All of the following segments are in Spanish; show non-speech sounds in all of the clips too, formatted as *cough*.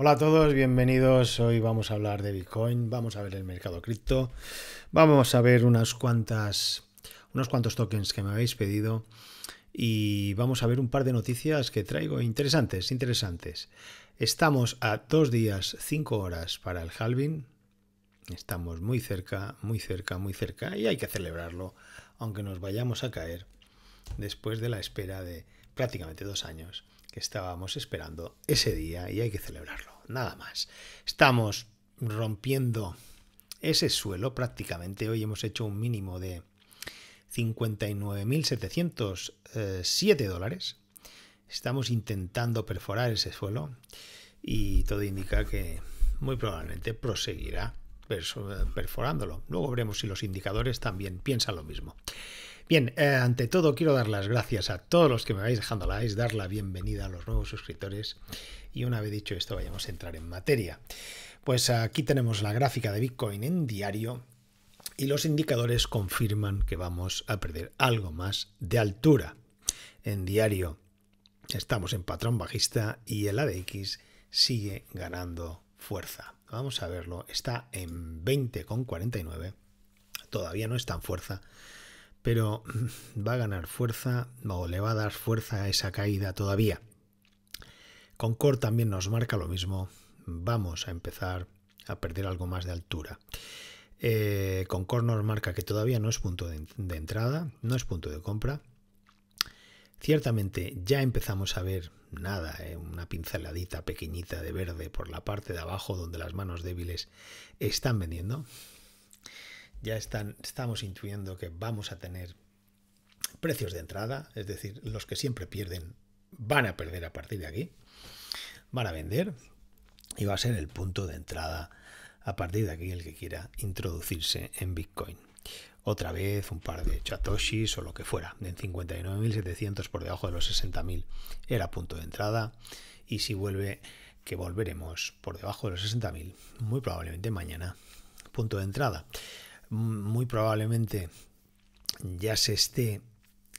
Hola a todos, bienvenidos. Hoy vamos a hablar de Bitcoin, vamos a ver el mercado cripto, vamos a ver unas cuantas, unos cuantos tokens que me habéis pedido y vamos a ver un par de noticias que traigo interesantes, interesantes. Estamos a dos días, cinco horas para el halving. Estamos muy cerca, muy cerca, muy cerca y hay que celebrarlo, aunque nos vayamos a caer después de la espera de prácticamente dos años estábamos esperando ese día y hay que celebrarlo, nada más. Estamos rompiendo ese suelo prácticamente, hoy hemos hecho un mínimo de 59.707 dólares. Estamos intentando perforar ese suelo y todo indica que muy probablemente proseguirá perforándolo. Luego veremos si los indicadores también piensan lo mismo. Bien, eh, ante todo quiero dar las gracias a todos los que me vais dejando likes, dar la bienvenida a los nuevos suscriptores y una vez dicho esto vayamos a entrar en materia. Pues aquí tenemos la gráfica de Bitcoin en diario y los indicadores confirman que vamos a perder algo más de altura. En diario estamos en patrón bajista y el ADX sigue ganando fuerza. Vamos a verlo, está en 20,49. Todavía no está en fuerza, pero *clears throat* va a ganar fuerza o le va a dar fuerza a esa caída todavía. Concord también nos marca lo mismo. Vamos a empezar a perder algo más de altura. Eh, Concord nos marca que todavía no es punto de, entrada, no es punto de compra. Ciertamente ya empezamos a ver nada, eh, una pinceladita pequeñita de verde por la parte de abajo donde las manos débiles están vendiendo, ya están, estamos intuyendo que vamos a tener precios de entrada, es decir, los que siempre pierden van a perder a partir de aquí, van a vender y va a ser el punto de entrada a partir de aquí el que quiera introducirse en Bitcoin. Otra vez un par de chatoshis o lo que fuera, en 59.700 por debajo de los 60.000 era punto de entrada y si vuelve que volveremos por debajo de los 60.000, muy probablemente mañana, punto de entrada muy probablemente ya se esté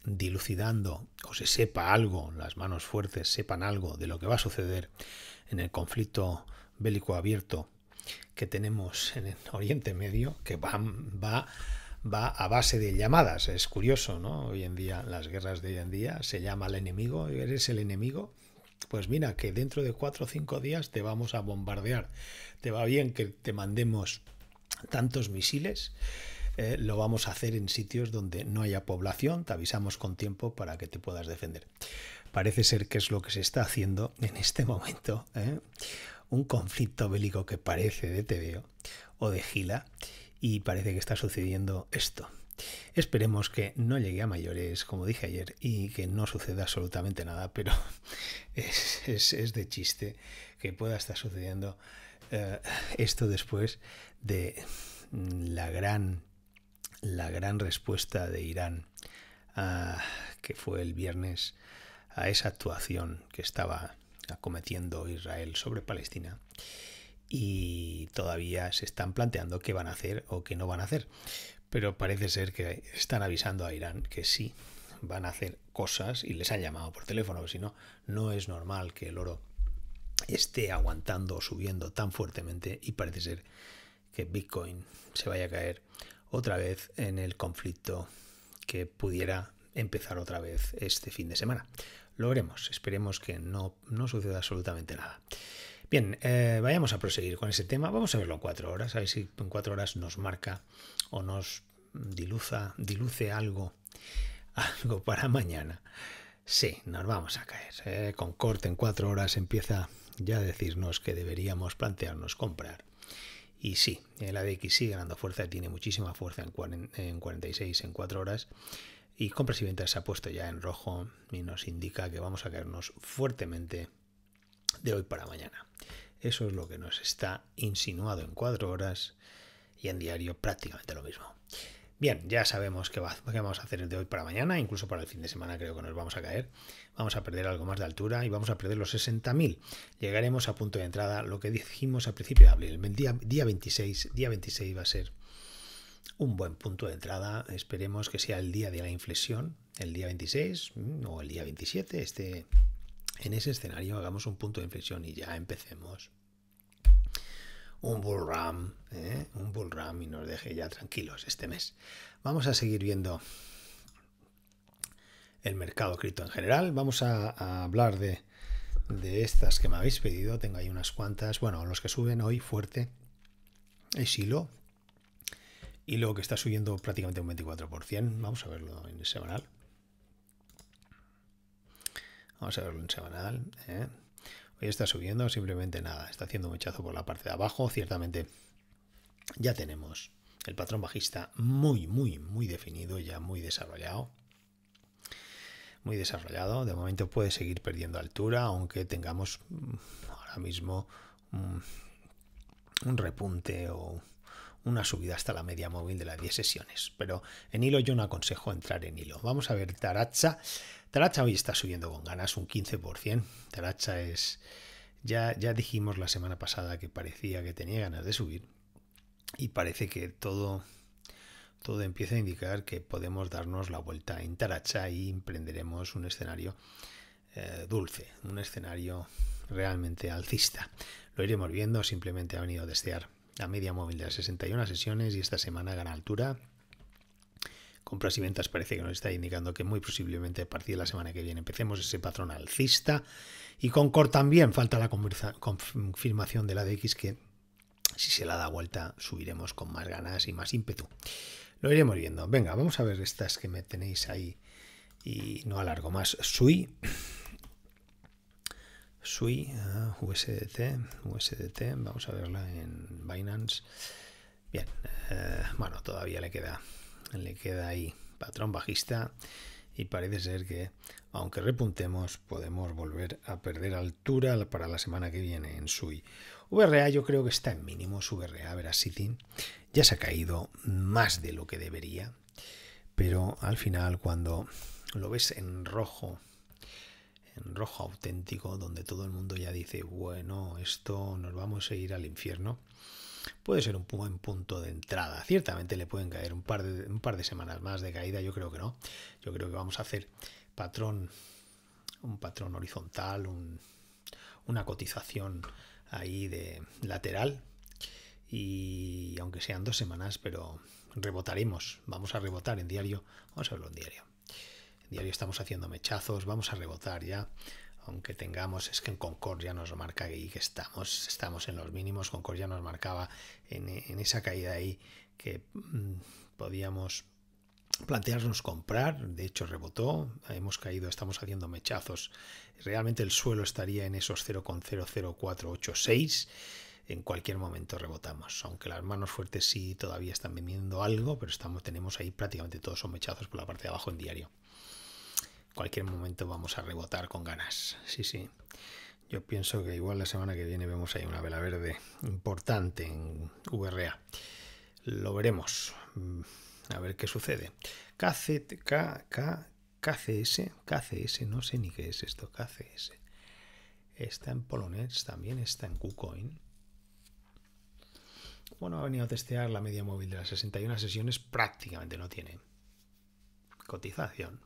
dilucidando o se sepa algo, las manos fuertes sepan algo de lo que va a suceder en el conflicto bélico abierto que tenemos en el Oriente Medio, que va, va, va a base de llamadas. Es curioso, ¿no? Hoy en día, las guerras de hoy en día, se llama al enemigo, eres el enemigo. Pues mira, que dentro de cuatro o cinco días te vamos a bombardear. Te va bien que te mandemos tantos misiles, eh, lo vamos a hacer en sitios donde no haya población, te avisamos con tiempo para que te puedas defender. Parece ser que es lo que se está haciendo en este momento. ¿eh? Un conflicto bélico que parece de TVO o de Gila y parece que está sucediendo esto. Esperemos que no llegue a mayores, como dije ayer, y que no suceda absolutamente nada, pero *laughs* es, es, es de chiste que pueda estar sucediendo eh, esto después de mm, la gran, la gran respuesta de Irán, ah, que fue el viernes, a esa actuación que estaba acometiendo Israel sobre Palestina. Y todavía se están planteando qué van a hacer o qué no van a hacer. Pero parece ser que están avisando a Irán que sí van a hacer cosas y les han llamado por teléfono, si no, no es normal que el oro esté aguantando o subiendo tan fuertemente y parece ser que Bitcoin se vaya a caer otra vez en el conflicto que pudiera empezar otra vez este fin de semana. Lo veremos, esperemos que no, no suceda absolutamente nada. Bien, eh, vayamos a proseguir con ese tema. Vamos a verlo en cuatro horas, a ver si en cuatro horas nos marca o nos diluza, diluce algo, *laughs* algo para mañana. Sí, nos vamos a caer. ¿eh? Con corte en cuatro horas empieza ya a decirnos que deberíamos plantearnos comprar. Y sí, el ADX sigue ganando fuerza, tiene muchísima fuerza en, 46, en 4 horas. Y compras y ventas se ha puesto ya en rojo y nos indica que vamos a caernos fuertemente de hoy para mañana. Eso es lo que nos está insinuado en 4 horas y en diario prácticamente lo mismo. Bien, ya sabemos qué, vamos a hacer el de hoy para mañana, incluso para el fin de semana creo que nos vamos a caer. Vamos a perder algo más de altura y vamos a perder los 60.000. Llegaremos a punto de entrada, lo que dijimos al principio de abril, el día, 26, día 26 va a ser un buen punto de entrada. Esperemos que sea el día de la inflexión, el día 26 mm, o el día 27, este en ese escenario hagamos un punto de inflexión y ya empecemos un bull ram, ¿eh? un bull ram y nos deje ya tranquilos este mes. Vamos a seguir viendo el mercado cripto en general. Vamos a, hablar de, de, estas que me habéis pedido. Tengo ahí unas cuantas. Bueno, los que suben hoy fuerte es y Hilo que está subiendo prácticamente un 24%. Vamos a verlo en semanal. Vamos a verlo en semanal. ¿eh? está subiendo, simplemente nada, está haciendo un hechazo por la parte de abajo, ciertamente ya tenemos el patrón bajista muy, muy, muy definido, ya muy desarrollado. Muy desarrollado, de momento puede seguir perdiendo altura, aunque tengamos mm, ahora mismo mm, un repunte o una subida hasta la media móvil de las 10 sesiones. Pero en hilo yo no aconsejo entrar en hilo. Vamos a ver Taracha. Taracha hoy está subiendo con ganas un 15%. Taracha es... Ya, ya dijimos la semana pasada que parecía que tenía ganas de subir y parece que todo, todo empieza a indicar que podemos darnos la vuelta en Taracha y emprenderemos un escenario eh, dulce, un escenario realmente alcista. Lo iremos viendo, simplemente ha venido a desear la media móvil de las 61 sesiones y esta semana gana altura. Compras y ventas parece que nos está indicando que muy posiblemente a partir de la semana que viene empecemos ese patrón alcista. Y con Concord también falta la confirmación de la DX que si se la da vuelta subiremos con más ganas y más ímpetu. Lo iremos viendo. Venga, vamos a ver estas que me tenéis ahí y no alargo más. Sui, SUI, ah, USDT, USDT, vamos a verla en Binance. Bien, eh, bueno, todavía le queda, le queda ahí patrón bajista y parece ser que, aunque repuntemos, podemos volver a perder altura para la semana que viene en SUI. VRA yo creo que está en mínimos, VRA sitting, ya se ha caído más de lo que debería, pero al final cuando lo ves en rojo rojo auténtico, donde todo el mundo ya dice, bueno, esto nos vamos a ir al infierno, puede ser un buen punto de entrada. Ciertamente le pueden caer un par de, un par de semanas más de caída, yo creo que no. Yo creo que vamos a hacer patrón, un patrón horizontal, una cotización ahí de lateral. Y aunque sean dos semanas, pero rebotaremos. Vamos a rebotar en diario. Vamos a verlo en diario. Diario estamos haciendo mechazos, vamos a rebotar ya. Aunque tengamos, es que en Concord ya nos marca que estamos, estamos en los mínimos. Concord ya nos marcaba en, esa caída ahí que mm, podíamos plantearnos comprar, de hecho rebotó, hemos caído, estamos haciendo mechazos, realmente el suelo estaría en esos 0,00486, en cualquier momento rebotamos, aunque las manos fuertes sí todavía están vendiendo algo, pero estamos, tenemos ahí prácticamente todos son mechazos por la parte de abajo en diario cualquier momento vamos a rebotar con ganas. Sí, sí. Yo pienso que igual la semana que viene vemos ahí una vela verde importante en VRA. Lo veremos. Mm, a ver qué sucede. KCS, KCS, no sé ni qué es esto, KCS. Está en Polonets, también está en KuCoin. Bueno, ha venido a testear la media móvil de las 61 sesiones, prácticamente no tiene cotización.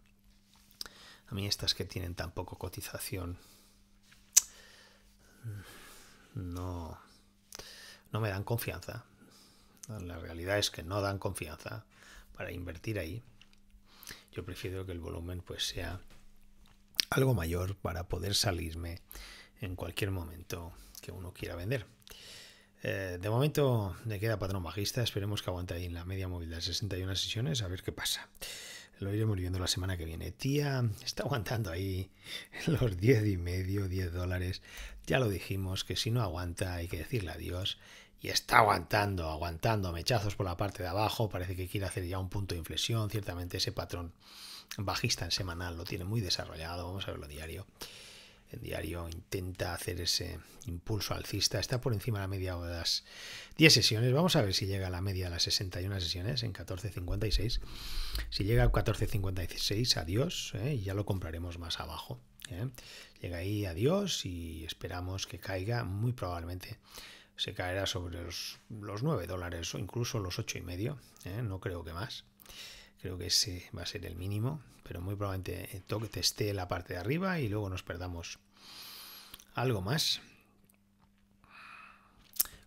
A mí estas que tienen tan poco cotización no, no me dan confianza. La realidad es que no dan confianza para invertir ahí. Yo prefiero que el volumen pues sea algo mayor para poder salirme en cualquier momento que uno quiera vender. Eh, de momento me queda patrón bajista, esperemos que aguante ahí en la media móvil de 61 sesiones, a ver qué pasa. Lo iremos viendo la semana que viene. Tía está aguantando ahí *laughs* los 10 y medio, 10 dólares. Ya lo dijimos que si no aguanta hay que decirle adiós. Y está aguantando, aguantando mechazos por la parte de abajo. Parece que quiere hacer ya un punto de inflexión. Ciertamente ese patrón bajista en semanal lo tiene muy desarrollado. Vamos a verlo diario en diario intenta hacer ese impulso alcista. Está por encima de la media de las 10 sesiones. Vamos a ver si llega a la media de las 61 sesiones en 14.56. Si llega a 14.56, adiós. ¿eh? Y ya lo compraremos más abajo. ¿eh? Llega ahí, adiós. Y esperamos que caiga muy probablemente se caerá sobre los, 9 dólares o incluso los 8 y medio, ¿eh? no creo que más creo que ese va a ser el mínimo, pero muy probablemente eh, toque esté la parte de arriba y luego nos perdamos algo más.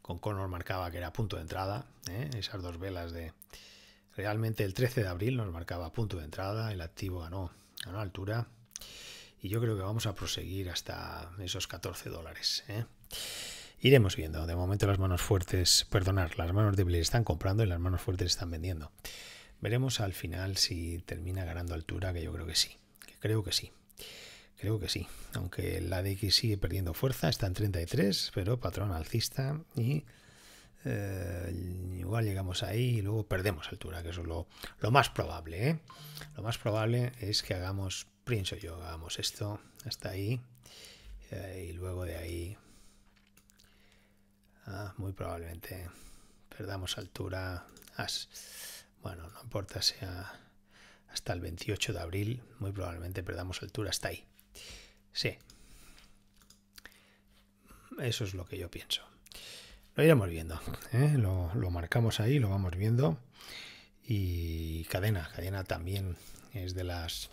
Con Connor marcaba que era punto de entrada, ¿eh? esas dos velas de... Realmente el 13 de abril nos marcaba punto de entrada, el activo ganó, ganó altura y yo creo que vamos a proseguir hasta esos 14 dólares. ¿eh? Iremos viendo, de momento las manos fuertes, perdonar, las manos débiles están comprando y las manos fuertes están vendiendo. Veremos al final si termina ganando altura, que yo creo que sí. Que creo que sí. Creo que sí. Aunque la de X sigue perdiendo fuerza, está en 33, pero patrón alcista y eh, igual llegamos ahí y luego perdemos altura, que eso es lo, más probable. ¿eh? Lo más probable es que hagamos, pienso yo, hagamos esto hasta ahí eh, y luego de ahí ah, muy probablemente perdamos altura. As. Bueno, no importa, sea hasta el 28 de abril, muy probablemente perdamos altura hasta ahí. Sí. Eso es lo que yo pienso. Lo iremos viendo. ¿eh? Lo, marcamos ahí, lo vamos viendo. Y cadena, cadena también es de las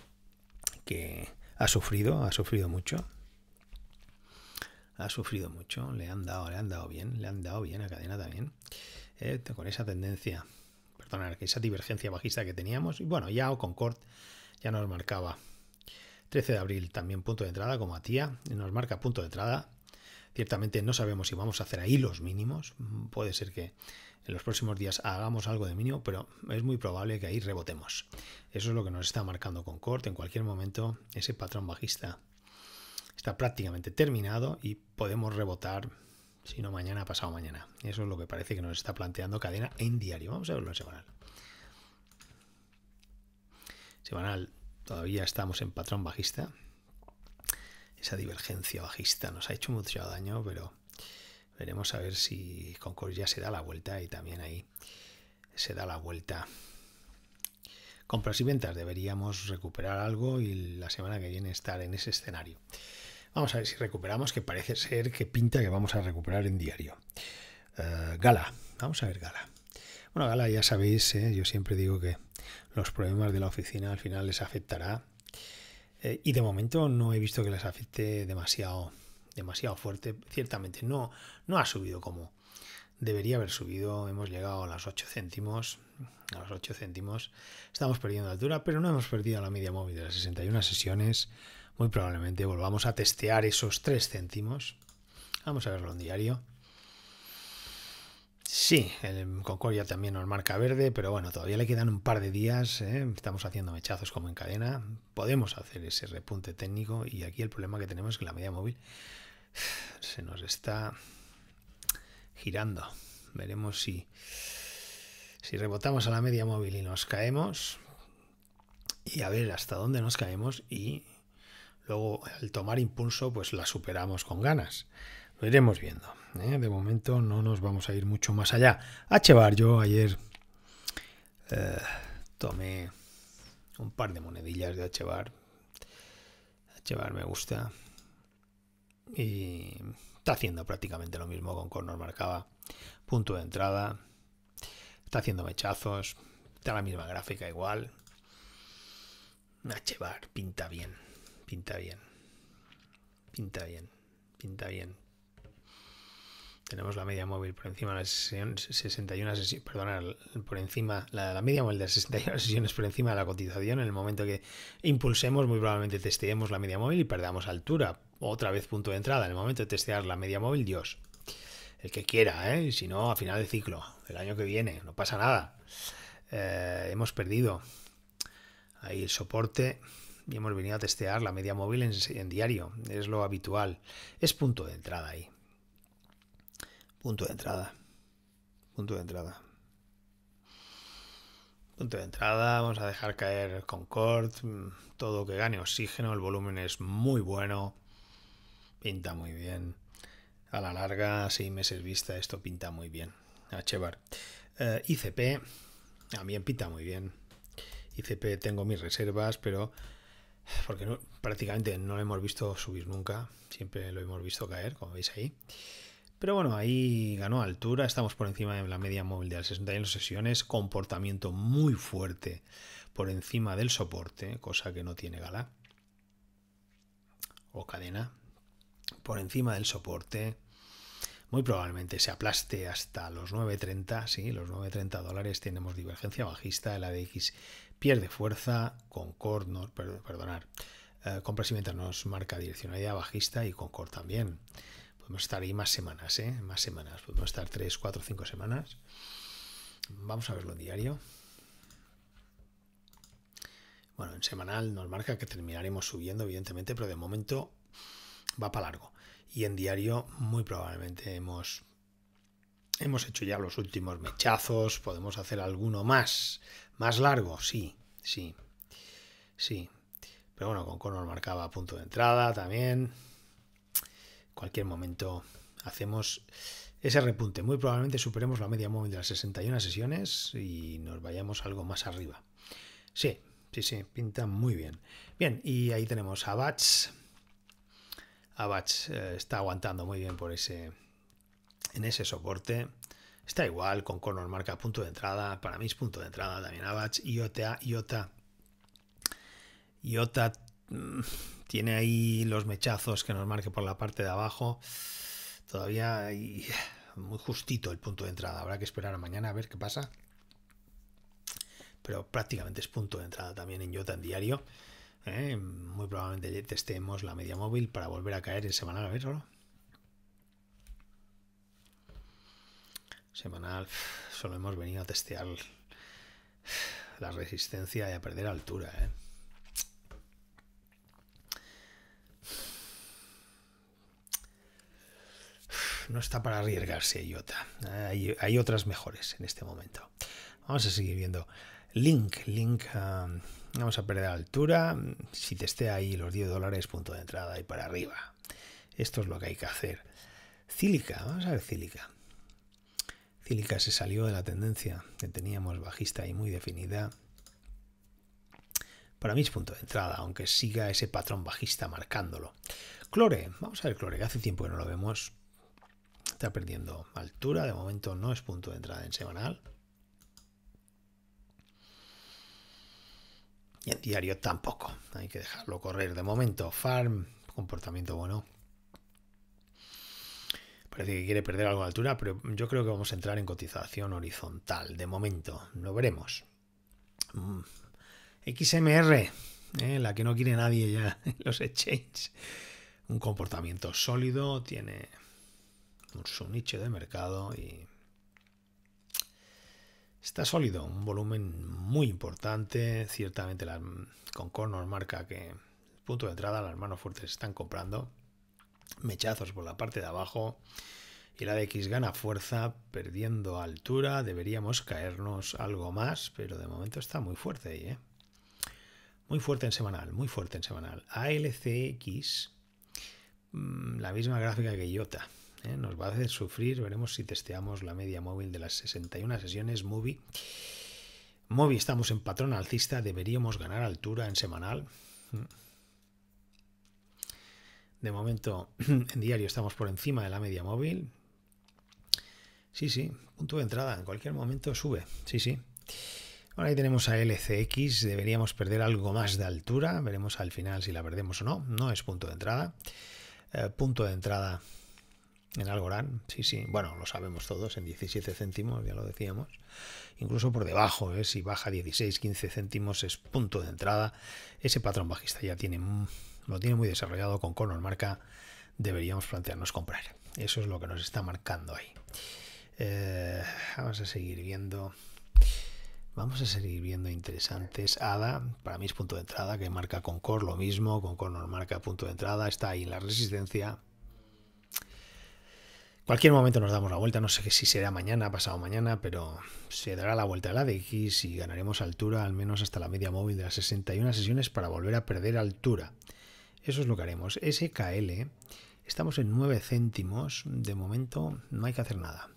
que ha sufrido, ha sufrido mucho. Ha sufrido mucho, le han dado, le han dado bien, le han dado bien a cadena también. ¿eh? con esa tendencia esa divergencia bajista que teníamos. Y bueno, ya o Concord ya nos marcaba 13 de abril también punto de entrada como a tía, nos marca punto de entrada. Ciertamente no sabemos si vamos a hacer ahí los mínimos, mm, puede ser que en los próximos días hagamos algo de mínimo, pero es muy probable que ahí rebotemos. Eso es lo que nos está marcando Concord, en cualquier momento ese patrón bajista está prácticamente terminado y podemos rebotar no mañana, pasado mañana. Eso es lo que parece que nos está planteando cadena en diario. Vamos a verlo en semanal. Semanal, todavía estamos en patrón bajista. Esa divergencia bajista nos ha hecho mucho daño, pero veremos a ver si Concord ya se da la vuelta y también ahí se da la vuelta. Compras y ventas, deberíamos recuperar algo y la semana que viene estar en ese escenario. Vamos a ver si recuperamos, que parece ser que pinta que vamos a recuperar en diario. Eh, Gala, vamos a ver Gala. Bueno, Gala, ya sabéis, eh, yo siempre digo que los problemas de la oficina al final les afectará. Eh, y de momento no he visto que les afecte demasiado, demasiado fuerte. Ciertamente no, no ha subido como debería haber subido. Hemos llegado a los 8 céntimos. A los 8 céntimos. Estamos perdiendo altura, pero no hemos perdido la media móvil de las 61 sesiones. Muy probablemente volvamos a testear esos 3 céntimos. Vamos a verlo en diario. Sí, el Concordia también nos marca verde, pero bueno, todavía le quedan un par de días. ¿eh? Estamos haciendo mechazos como en cadena. Podemos hacer ese repunte técnico y aquí el problema que tenemos es que la media móvil *sighs* se nos está girando. Veremos si, si rebotamos a la media móvil y nos caemos. Y a ver hasta dónde nos caemos y Luego, al tomar impulso, pues la superamos con ganas. Lo iremos viendo. ¿eh? De momento no nos vamos a ir mucho más allá. A yo ayer eh, tomé un par de monedillas de Achevar. Achevar me gusta. Y está haciendo prácticamente lo mismo con Cornor Marcaba. Punto de entrada. Está haciendo mechazos. Está la misma gráfica igual. Achevar pinta bien. Pinta bien. Pinta bien. Pinta bien. Tenemos la media móvil por encima de las sesión, 61 sesiones, perdón, por encima, la, media móvil de las 61 sesiones por encima de la cotización. En el momento que impulsemos, muy probablemente testeemos la media móvil y perdamos altura. Otra vez punto de entrada. En el momento de testear la media móvil, Dios. El que quiera, ¿eh? si no, a final de ciclo, el año que viene, no pasa nada. Eh, hemos perdido ahí el soporte y hemos venido a testear la media móvil en, diario, es lo habitual. Es punto de entrada ahí. Punto de entrada. Punto de entrada. Punto de entrada, vamos a dejar caer Concord, mm, todo que gane oxígeno, el volumen es muy bueno, pinta muy bien. A la larga, seis meses vista, esto pinta muy bien. H-Bar. Eh, ICP, también pinta muy bien. ICP tengo mis reservas, pero porque prácticamente no lo hemos visto subir nunca, siempre lo hemos visto caer, como veis ahí. Pero bueno, ahí ganó altura, estamos por encima de la media móvil de las 61 sesiones, comportamiento muy fuerte por encima del soporte, cosa que no tiene gala o cadena, por encima del soporte. Muy probablemente se aplaste hasta los 9.30, sí, los 9.30 dólares tenemos divergencia bajista, la de ADX pierde fuerza concord, perdonar, eh, compras y ventas nos marca direccionalidad bajista y concord también. Podemos estar ahí más semanas, ¿eh? Más semanas. Podemos estar 3, 4, 5 semanas. Vamos a verlo en diario. Bueno, en semanal nos marca que terminaremos subiendo, evidentemente, pero de momento va para largo. Y en diario muy probablemente hemos, hemos hecho ya los últimos mechazos, podemos hacer alguno más. Más largo, sí, sí, sí. Pero bueno, con Connor marcaba punto de entrada también. Cualquier momento hacemos ese repunte. Muy probablemente superemos la media móvil de las 61 sesiones y nos vayamos algo más arriba. Sí, sí, sí, pinta muy bien. Bien, y ahí tenemos a Bats Bats eh, está aguantando muy bien por ese en ese soporte. Está igual, con Connor marca punto de entrada, para mí es punto de entrada también Abach, Iota, Iota, Iota mm, tiene ahí los mechazos que nos marque por la parte de abajo. Todavía hay muy justito el punto de entrada, habrá que esperar a mañana a ver qué pasa. Pero prácticamente es punto de entrada también en Iota en diario. ¿eh? Muy probablemente testemos la media móvil para volver a caer en semana. a ver, semanal, solo hemos venido a testear la resistencia y a perder altura. ¿eh? No está para arriesgarse, Iota. Hay, hay, otras mejores en este momento. Vamos a seguir viendo. Link, Link, um, vamos a perder altura. Si testea ahí los 10 dólares, punto de entrada y para arriba. Esto es lo que hay que hacer. Cílica, vamos a ver Cílica. Cílica se salió de la tendencia que teníamos bajista y muy definida. Para mí es punto de entrada, aunque siga ese patrón bajista marcándolo. Clore, vamos a ver Clore, que hace tiempo que no lo vemos. Está perdiendo altura, de momento no es punto de entrada en semanal. Y en diario tampoco, hay que dejarlo correr. De momento, farm, comportamiento bueno parece que quiere perder algo de altura, pero yo creo que vamos a entrar en cotización horizontal, de momento, lo veremos. Mm. XMR, eh, la que no quiere nadie ya, en *laughs* los exchanges. Un comportamiento sólido, tiene su nicho de mercado y está sólido, un volumen muy importante. Ciertamente la, Concord nos marca que punto de entrada, las manos fuertes están comprando mechazos por la parte de abajo. Y la de X gana fuerza, perdiendo altura. Deberíamos caernos algo más, pero de momento está muy fuerte ahí, ¿eh? Muy fuerte en semanal, muy fuerte en semanal. ALCX, mm, la misma gráfica que IOTA. ¿eh? Nos va a hacer sufrir. Veremos si testeamos la media móvil de las 61 sesiones Movie. Movie estamos en patrón alcista. Deberíamos ganar altura en semanal. Mm. De momento, *clears throat* en diario estamos por encima de la media móvil. Sí, sí, punto de entrada. En cualquier momento sube. Sí, sí. Ahora ahí tenemos a LCX. Deberíamos perder algo más de altura. Veremos al final si la perdemos o no. No es punto de entrada. Eh, punto de entrada en Algorand, sí, sí, bueno, lo sabemos todos, en 17 céntimos, ya lo decíamos, incluso por debajo, ¿eh? si baja 16, 15 céntimos es punto de entrada, ese patrón bajista ya tiene lo tiene muy desarrollado con Conor Marca, deberíamos plantearnos comprar. Eso es lo que nos está marcando ahí. Eh, vamos a seguir viendo. Vamos a seguir viendo interesantes. ADA, para mí es punto de entrada, que marca Concord lo mismo. Con nos marca punto de entrada. Está ahí en la resistencia. Cualquier momento nos damos la vuelta. No sé si será mañana, pasado mañana, pero se dará la vuelta a la DX y ganaremos altura al menos hasta la media móvil de las 61 sesiones para volver a perder altura. Eso es lo que haremos. SKL, estamos en 9 céntimos. De momento no hay que hacer nada.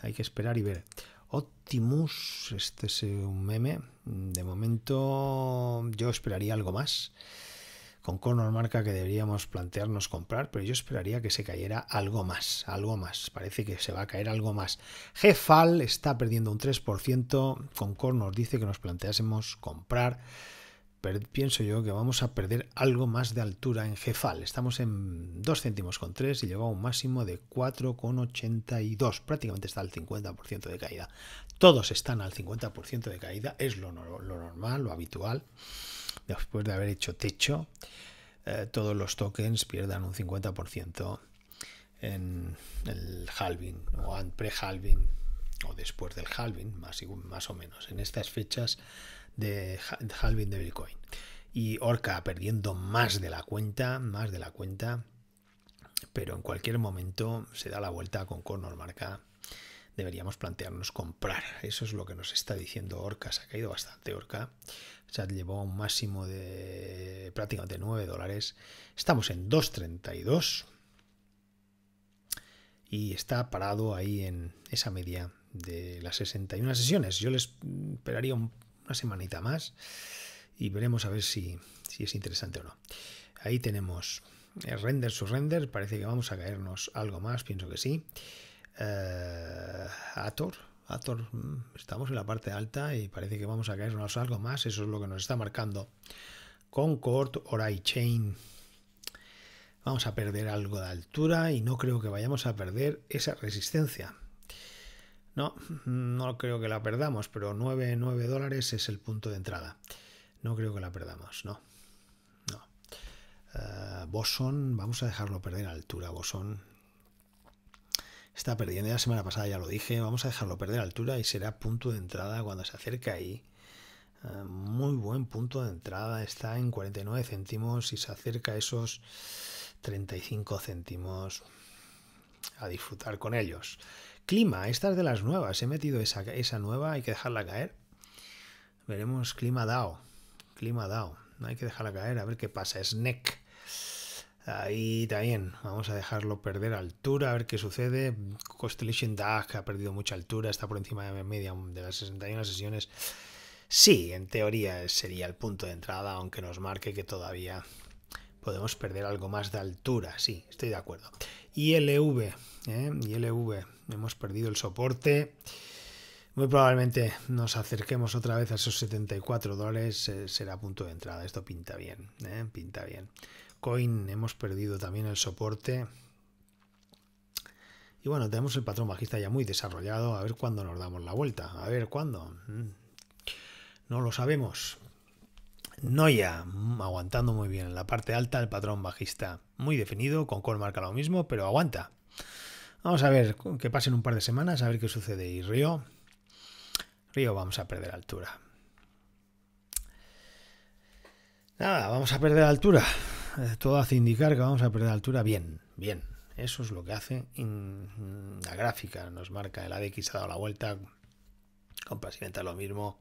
Hay que esperar y ver. Optimus, este es un meme. De momento yo esperaría algo más. Con nos marca que deberíamos plantearnos comprar, pero yo esperaría que se cayera algo más, algo más. Parece que se va a caer algo más. Jefal está perdiendo un 3%. Con nos dice que nos planteásemos comprar pienso yo que vamos a perder algo más de altura en Jefal. Estamos en 2 céntimos con y llegó a un máximo de 4,82. Prácticamente está al 50% de caída. Todos están al 50% de caída. Es lo, normal, lo habitual. Después de haber hecho techo, eh, todos los tokens pierdan un 50% en el halving o pre-halving o después del halving, más o menos. En estas fechas de halving de Bitcoin. Y Orca perdiendo más de la cuenta, más de la cuenta. Pero en cualquier momento se da la vuelta con Connor Marca. Deberíamos plantearnos comprar. Eso es lo que nos está diciendo Orca. Se ha caído bastante Orca. Se llevó un máximo de prácticamente 9 dólares. Estamos en 2.32 y está parado ahí en esa media de las 61 sesiones. Yo les esperaría un una semanita más y veremos a ver si, si es interesante o no. Ahí tenemos el eh, render su render, parece que vamos a caernos algo más, pienso que sí. Eh, Ator, Ator, mm, estamos en la parte alta y parece que vamos a caernos algo más, eso es lo que nos está marcando. Concord, y Chain. Vamos a perder algo de altura y no creo que vayamos a perder esa resistencia. No, no creo que la perdamos, pero 9, dólares es el punto de entrada. No creo que la perdamos, no. No. Eh, Boson, vamos a dejarlo perder altura, Boson. Está perdiendo, la semana pasada ya lo dije, vamos a dejarlo perder altura y será punto de entrada cuando se acerque ahí. Eh, muy buen punto de entrada, está en 49 céntimos y se acerca a esos 35 céntimos a disfrutar con ellos. Clima, esta es de las nuevas. He metido esa, esa nueva, hay que dejarla caer. Veremos clima DAO. Clima DAO. No hay que dejarla caer, a ver qué pasa. Snack. E Ahí también vamos a dejarlo perder altura, a ver qué sucede. Constellation DAG ha perdido mucha altura, está por encima de media de las 61 sesiones. Sí, en teoría sería el punto de entrada, aunque nos marque que todavía podemos perder algo más de altura. Sí, estoy de acuerdo. ILV, ¿eh? ILV, hemos perdido el soporte. Muy probablemente nos acerquemos otra vez a esos 74 dólares, eh, será punto de entrada. Esto pinta bien, ¿eh? pinta bien. Coin hemos perdido también el soporte. Y bueno, tenemos el patrón bajista ya muy desarrollado. A ver cuándo nos damos la vuelta. A ver cuándo. Mm. No lo sabemos. Noya mm, aguantando muy bien en la parte alta el patrón bajista. Muy definido, con con marca lo mismo, pero aguanta. Vamos a ver qué pasa en un par de semanas, a ver qué sucede. Y Río, Río vamos a perder altura. Nada, vamos a perder altura. Eh, todo hace indicar que vamos a perder altura bien, bien. Eso es lo que hace mm, la gráfica. Nos marca el ADX ha dado la vuelta. Con y lo mismo.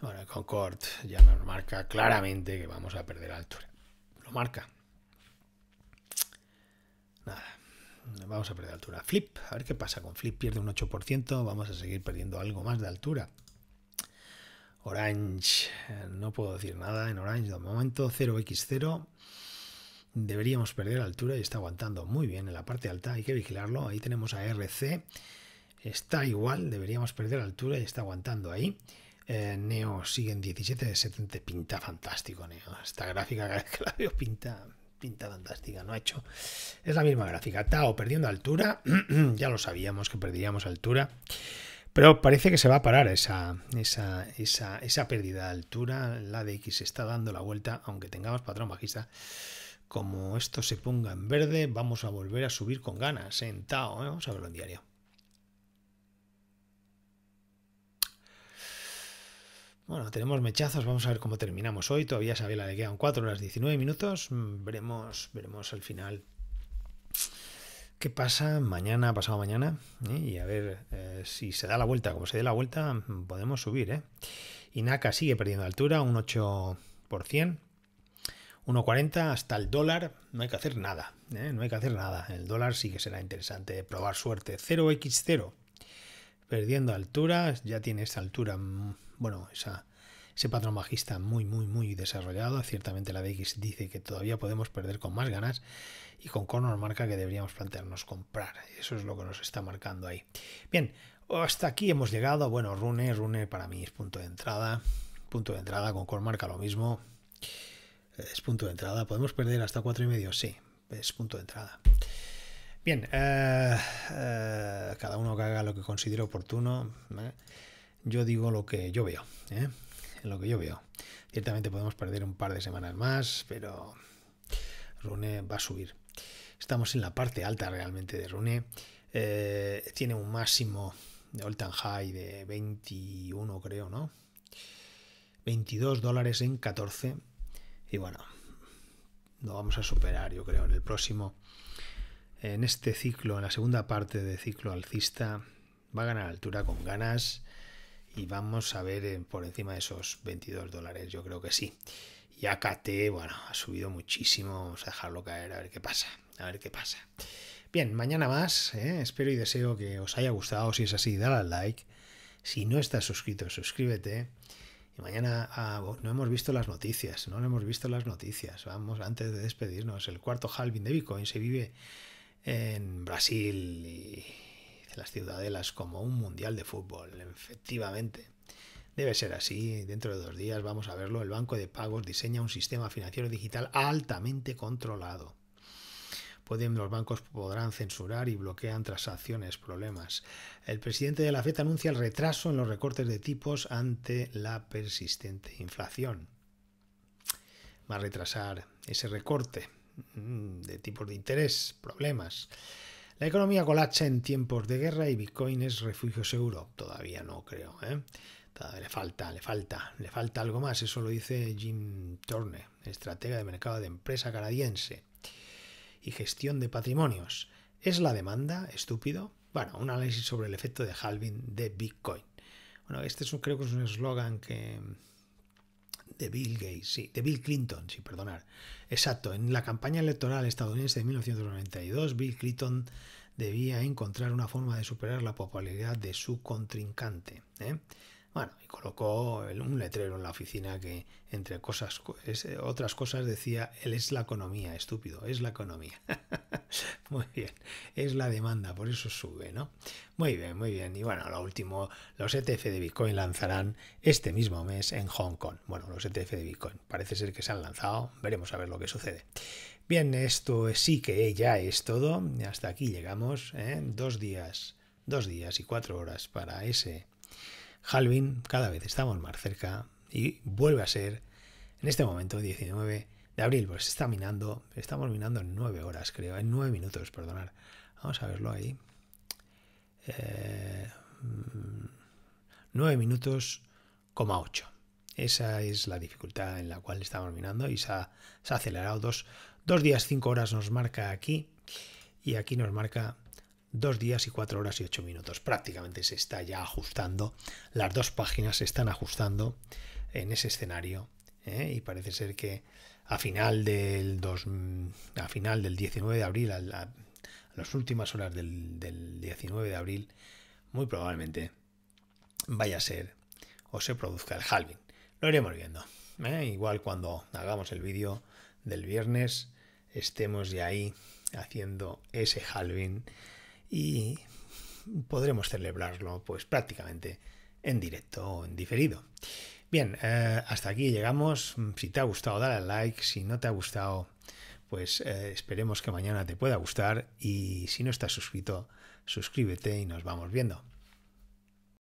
Bueno, el Concord ya nos marca claramente que vamos a perder altura. Lo marca. Nada. Vamos a perder altura. Flip, a ver qué pasa. Con Flip pierde un 8%, vamos a seguir perdiendo algo más de altura. Orange, no puedo decir nada en Orange de momento, 0x0. Deberíamos perder altura y está aguantando muy bien en la parte alta, hay que vigilarlo. Ahí tenemos a RC, está igual, deberíamos perder altura y está aguantando ahí. Eh, Neo sigue en 17 de 70, pinta fantástico Neo. Esta gráfica cada vez que la veo pinta pinta fantástica, no ha hecho. Es la misma gráfica. Tao perdiendo altura, *clears throat* ya lo sabíamos que perdíamos altura. Pero parece que se va a parar esa, esa, esa, esa pérdida de altura. La de X está dando la vuelta, aunque tengamos patrón bajista. Como esto se ponga en verde, vamos a volver a subir con ganas ¿eh? en Tao. ¿eh? Vamos a verlo en diario. Bueno, tenemos mechazos, vamos a ver cómo terminamos hoy. Todavía sabía la le quedan 4 horas 19 minutos. Mm, veremos, veremos al final qué pasa mañana, pasado mañana. ¿eh? Y a ver eh, si se da la vuelta. Como se dé la vuelta, mm, podemos subir. ¿eh? Inaka sigue perdiendo altura, un 8%. 1,40 hasta el dólar, no hay que hacer nada, ¿eh? no hay que hacer nada. El dólar sí que será interesante probar suerte. 0x0, perdiendo altura, ya tiene esa altura, mm, bueno, ese patrón bajista muy, muy, muy desarrollado. Ciertamente la DX dice que todavía podemos perder con más ganas y con Connor marca que deberíamos plantearnos comprar. Eso es lo que nos está marcando ahí. Bien, hasta aquí hemos llegado. Bueno, Rune, Rune para mí es punto de entrada. Punto de entrada, con Connor marca lo mismo. Es punto de entrada. ¿Podemos perder hasta cuatro y medio? Sí, es punto de entrada. Bien, eh, eh, cada uno que haga lo que considere oportuno. ¿eh? Yo digo lo que yo veo, lo que yo veo. Ciertamente podemos perder un par de semanas más, pero Rune va a subir. Estamos en la parte alta realmente de Rune. tiene un máximo de all time high de 21, creo, ¿no? 22 dólares en 14. Y bueno, lo vamos a superar, yo creo, en el próximo en este ciclo, en la segunda parte de ciclo alcista, va a ganar altura con ganas y vamos a ver eh, por encima de esos 22 dólares, yo creo que sí. Y AKT, bueno, ha subido muchísimo, vamos a dejarlo caer a ver qué pasa, a ver qué pasa. Bien, mañana más, eh, espero y deseo que os haya gustado, si es así, dale al like. Si no estás suscrito, suscríbete. Y mañana ah, no hemos visto las noticias, no hemos visto las noticias. Vamos, antes de despedirnos, el cuarto halving de Bitcoin se vive en Brasil y en las ciudadelas como un mundial de fútbol, efectivamente. Debe ser así, dentro de dos días vamos a verlo, el Banco de Pagos diseña un sistema financiero digital altamente controlado. Pueden, los bancos podrán censurar y bloquean transacciones, problemas. El presidente de la FED anuncia el retraso en los recortes de tipos ante la persistente inflación. Va a retrasar ese recorte Mm, de tipos de interés, problemas. La economía colapsa en tiempos de guerra y Bitcoin es refugio seguro. Todavía no creo. ¿eh? Todavía le falta, le falta, le falta algo más. Eso lo dice Jim Turner, estratega de mercado de empresa canadiense y gestión de patrimonios. ¿Es la demanda estúpido? Bueno, un análisis sobre el efecto de halving de Bitcoin. Bueno, este creo que es un eslogan que, de Bill Gates, sí, de Bill Clinton, sí, perdonar. Exacto, en la campaña electoral estadounidense de 1992, Bill Clinton debía encontrar una forma de superar la popularidad de su contrincante. ¿eh? Bueno, y colocó un letrero en la oficina que, entre cosas, eh, otras cosas, decía, él es la economía, estúpido, es la economía. *laughs* muy bien, es la demanda, por eso sube, ¿no? Muy bien, muy bien. Y bueno, lo último, los ETF de Bitcoin lanzarán este mismo mes en Hong Kong. Bueno, los ETF de Bitcoin, parece ser que se han lanzado, veremos a ver lo que sucede. Bien, esto sí que ya es todo. Hasta aquí llegamos. ¿eh? Dos días, dos días y cuatro horas para ese Halvin cada vez estamos más cerca y vuelve a ser en este momento 19 de abril, pues está minando, estamos minando en 9 horas creo, en 9 minutos, perdonar. Vamos a verlo ahí. 9 eh, mm, minutos, 8. Esa es la dificultad en la cual estamos minando y se ha, acelerado. Dos, dos días, 5 horas nos marca aquí y aquí nos marca dos días y cuatro horas y ocho minutos. Prácticamente se está ya ajustando, las dos páginas se están ajustando en ese escenario ¿eh? y parece ser que a final del, dos, a final del 19 de abril, a, las últimas horas del, 19 de abril, muy probablemente vaya a ser o se produzca el halving. Lo iremos viendo. ¿eh? Igual cuando hagamos el vídeo del viernes estemos ya ahí haciendo ese halving y podremos celebrarlo pues prácticamente en directo o en diferido. Bien, eh, hasta aquí llegamos. Si te ha gustado, dale al like. Si no te ha gustado, pues eh, esperemos que mañana te pueda gustar. Y si no estás suscrito, suscríbete y nos vamos viendo.